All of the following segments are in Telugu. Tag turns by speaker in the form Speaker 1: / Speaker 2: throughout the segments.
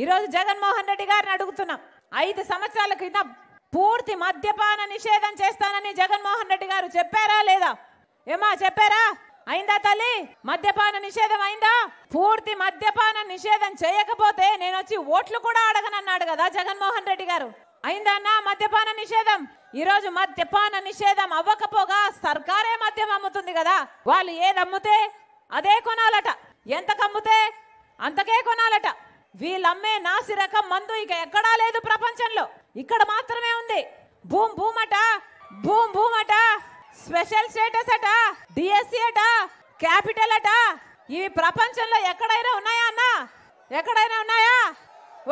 Speaker 1: ఈరోజు జగన్మోహన్ రెడ్డి గారిని అడుగుతున్నాం ఐదు సంవత్సరాల క్రితం పూర్తి మద్యపాన నిషేధం చేస్తానని జగన్మోహన్ రెడ్డి గారు చెప్పారా లేదా ఏమా చెప్పారా అయిందా తల్లి మద్యపాన నిషేధం అయిందా పూర్తి మద్యపాన నిషేధం చేయకపోతే నేను వచ్చి ఓట్లు కూడా అడగనన్నాడు కదా జగన్మోహన్ రెడ్డి గారు అయిందన్నా మద్యపాన నిషేధం ఈ రోజు మద్యపాన నిషేధం అవ్వకపోగా సర్కారే మద్యం అమ్ముతుంది కదా వాళ్ళు ఏదమ్ముతే అమ్ముతే అదే కొనాలట ఎంత కమ్ముతే అంతకే కొనాలట వీళ్ళమ్మే నాసి రకం మందు ఇక ఎక్కడా లేదు ప్రపంచంలో ఇక్కడ మాత్రమే ఉంది భూమ్ భూమట భూమ్ భూమట స్పెషల్ స్టేటస్ అట డిఎస్సి అట క్యాపిటల్ అట ఇవి ప్రపంచంలో ఎక్కడైనా ఉన్నాయా అన్న ఎక్కడైనా ఉన్నాయా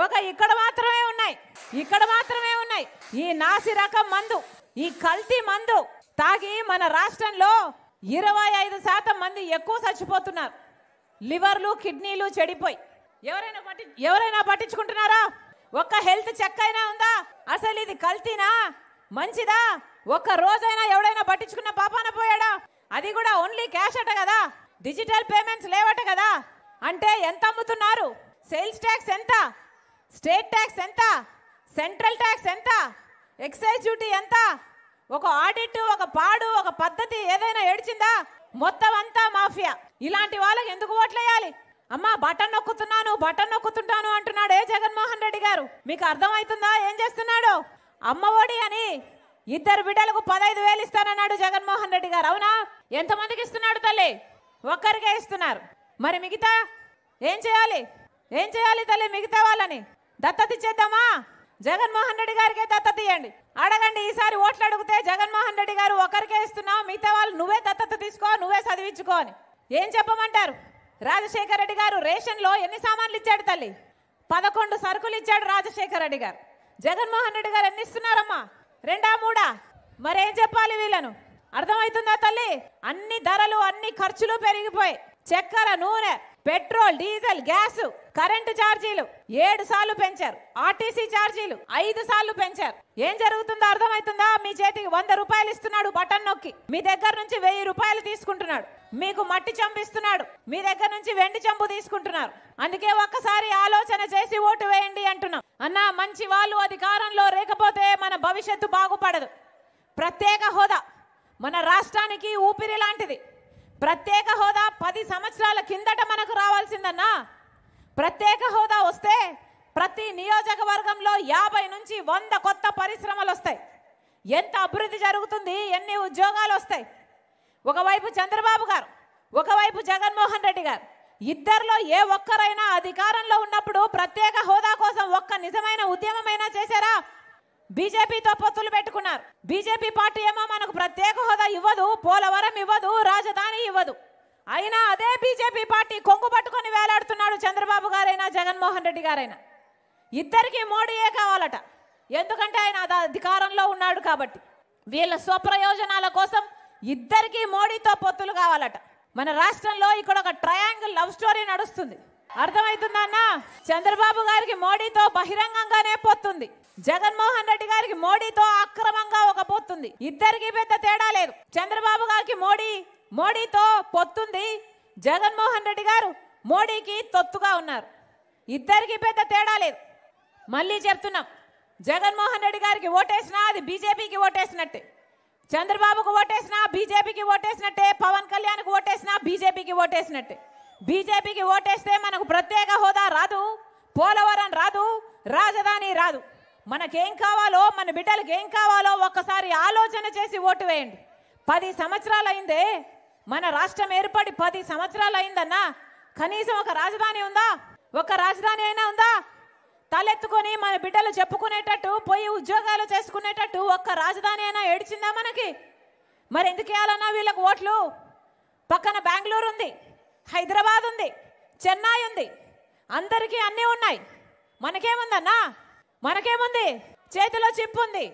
Speaker 1: ఒక ఇక్కడ మాత్రమే ఉన్నాయి ఇక్కడ మాత్రమే ఉన్నాయి ఈ నాసి రకం మందు ఈ కల్తీ మందు తాగి మన రాష్ట్రంలో ఇరవై ఐదు శాతం మంది ఎక్కువ చచ్చిపోతున్నారు లివర్లు కిడ్నీలు చెడిపోయి ఎవరైనా పట్టి ఎవరైనా పట్టించుకుంటున్నారా ఒక్క హెల్త్ చెక్ అయినా ఉందా అసలు ఇది కల్తీనా మంచిదా ఒక్క రోజైనా ఎవడైనా పట్టించుకున్న పాపాన పోయాడా అది కూడా ఓన్లీ క్యాష్ అట కదా డిజిటల్ పేమెంట్స్ లేవట కదా అంటే ఎంత అమ్ముతున్నారు సేల్స్ ట్యాక్స్ ఎంత స్టేట్ ట్యాక్స్ ఎంత సెంట్రల్ ట్యాక్స్ ఎంత ఎక్సైజ్ డ్యూటీ ఎంత ఒక ఆడిట్ ఒక పాడు ఒక పద్ధతి ఏదైనా ఏడిచిందా మొత్తం అంతా మాఫియా ఇలాంటి వాళ్ళకి ఎందుకు ఓట్లేయాలి అమ్మా బటన్ నొక్కుతున్నాను బటన్ నొక్కుతుంటాను అంటున్నాడే జగన్మోహన్ రెడ్డి గారు మీకు అర్థమవుతుందా ఏం చేస్తున్నాడు అమ్మఒడి అని ఇద్దరు బిడ్డలకు పదహైదు వేలు ఇస్తానన్నాడు జగన్మోహన్ రెడ్డి గారు అవునా ఎంతమందికి ఇస్తున్నాడు తల్లి ఒక్కరికే ఇస్తున్నారు మరి మిగతా ఏం చేయాలి ఏం చేయాలి తల్లి మిగతా వాళ్ళని దత్తత ఇచ్చేద్దామా జగన్మోహన్ రెడ్డి గారికే దత్తత ఇవ్వండి అడగండి ఈసారి ఓట్లు అడిగితే జగన్మోహన్ రెడ్డి గారు ఒకరికే ఇస్తున్నావు మిగతా వాళ్ళు నువ్వే దత్తత తీసుకో నువ్వే చదివించుకో అని ఏం చెప్పమంటారు రాజశేఖర రెడ్డి గారు రేషన్లో ఎన్ని సామాన్లు ఇచ్చాడు తల్లి పదకొండు సరుకులు ఇచ్చాడు రాజశేఖర రెడ్డి గారు జగన్మోహన్ రెడ్డి గారు ఎన్ని ఇస్తున్నారమ్మా రెండా మూడా మరేం చెప్పాలి వీళ్ళను అర్థమవుతుందా తల్లి అన్ని ధరలు అన్ని ఖర్చులు పెరిగిపోయి చక్కెర నూనె పెట్రోల్ డీజిల్ గ్యాస్ కరెంటు ఛార్జీలు ఏడు సార్లు పెంచారు ఆర్టీసీ ఛార్జీలు ఐదు సార్లు పెంచారు ఏం జరుగుతుందో అర్థమవుతుందా మీ చేతికి వంద రూపాయలు ఇస్తున్నాడు బటన్ నొక్కి మీ దగ్గర నుంచి వెయ్యి రూపాయలు తీసుకుంటున్నాడు మీకు మట్టి చంపిస్తున్నాడు మీ దగ్గర నుంచి వెండి చంపు తీసుకుంటున్నారు అందుకే ఒక్కసారి ఆలోచన చేసి ఓటు వేయండి అంటున్నాం అన్నా మంచి వాళ్ళు అధికారంలో లేకపోతే మన భవిష్యత్తు బాగుపడదు ప్రత్యేక హోదా మన రాష్ట్రానికి ఊపిరి లాంటిది ప్రత్యేక హోదా పది కాదన్నా ప్రత్యేక హోదా వస్తే ప్రతి నియోజకవర్గంలో యాభై నుంచి వంద కొత్త పరిశ్రమలు వస్తాయి ఎంత అభివృద్ధి జరుగుతుంది ఎన్ని ఉద్యోగాలు వస్తాయి ఒకవైపు చంద్రబాబు గారు ఒకవైపు జగన్మోహన్ రెడ్డి గారు ఇద్దరిలో ఏ ఒక్కరైనా అధికారంలో ఉన్నప్పుడు ప్రత్యేక హోదా కోసం ఒక్క నిజమైన ఉద్యమమైనా చేశారా బీజేపీతో పొత్తులు పెట్టుకున్నారు బీజేపీ పార్టీ ఏమో మనకు ప్రత్యేక హోదా ఇవ్వదు పోలవరం ఇవ్వదు రాజధాని ఇవ్వదు అయినా అదే బీజేపీ పార్టీ కొంగు పట్టుకొని వేలాడుతున్నాడు చంద్రబాబు గారైనా జగన్మోహన్ రెడ్డి గారైనా ఇద్దరికీ మోడీయే కావాలట ఎందుకంటే ఆయన అధికారంలో ఉన్నాడు కాబట్టి వీళ్ళ స్వప్రయోజనాల కోసం ఇద్దరికీ మోడీతో పొత్తులు కావాలట మన రాష్ట్రంలో ఇక్కడ ఒక ట్రయాంగిల్ లవ్ స్టోరీ నడుస్తుంది అర్థమవుతుందన్నా చంద్రబాబు గారికి మోడీతో బహిరంగంగానే పొత్తుంది జగన్మోహన్ రెడ్డి గారికి మోడీతో అక్రమంగా ఒక పొత్తుంది ఇద్దరికి పెద్ద తేడా లేదు చంద్రబాబు గారికి మోడీ మోడీతో పొత్తుంది జగన్మోహన్ రెడ్డి గారు మోడీకి తొత్తుగా ఉన్నారు ఇద్దరికి పెద్ద తేడా లేదు మళ్ళీ చెప్తున్నాం జగన్మోహన్ రెడ్డి గారికి ఓటేసినా అది బీజేపీకి ఓటేసినట్టే చంద్రబాబుకు ఓటేసినా బీజేపీకి ఓటేసినట్టే పవన్ కళ్యాణ్కు ఓటేసినా బీజేపీకి ఓటేసినట్టే బీజేపీకి ఓటేస్తే మనకు ప్రత్యేక హోదా రాదు పోలవరం రాదు రాజధాని రాదు మనకేం కావాలో మన బిడ్డలకు ఏం కావాలో ఒక్కసారి ఆలోచన చేసి ఓటు వేయండి పది సంవత్సరాలైందే మన రాష్ట్రం ఏర్పడి పది సంవత్సరాలు అయిందన్నా కనీసం ఒక రాజధాని ఉందా ఒక రాజధాని అయినా ఉందా తలెత్తుకొని మన బిడ్డలు చెప్పుకునేటట్టు పోయి ఉద్యోగాలు చేసుకునేటట్టు ఒక్క రాజధాని అయినా ఏడిచిందా మనకి మరి ఎందుకు వేయాలన్నా వీళ్ళకు ఓట్లు పక్కన బెంగళూరు ఉంది హైదరాబాద్ ఉంది చెన్నై ఉంది అందరికీ అన్నీ ఉన్నాయి మనకేముందన్నా మనకేముంది చేతిలో చిప్పు ఉంది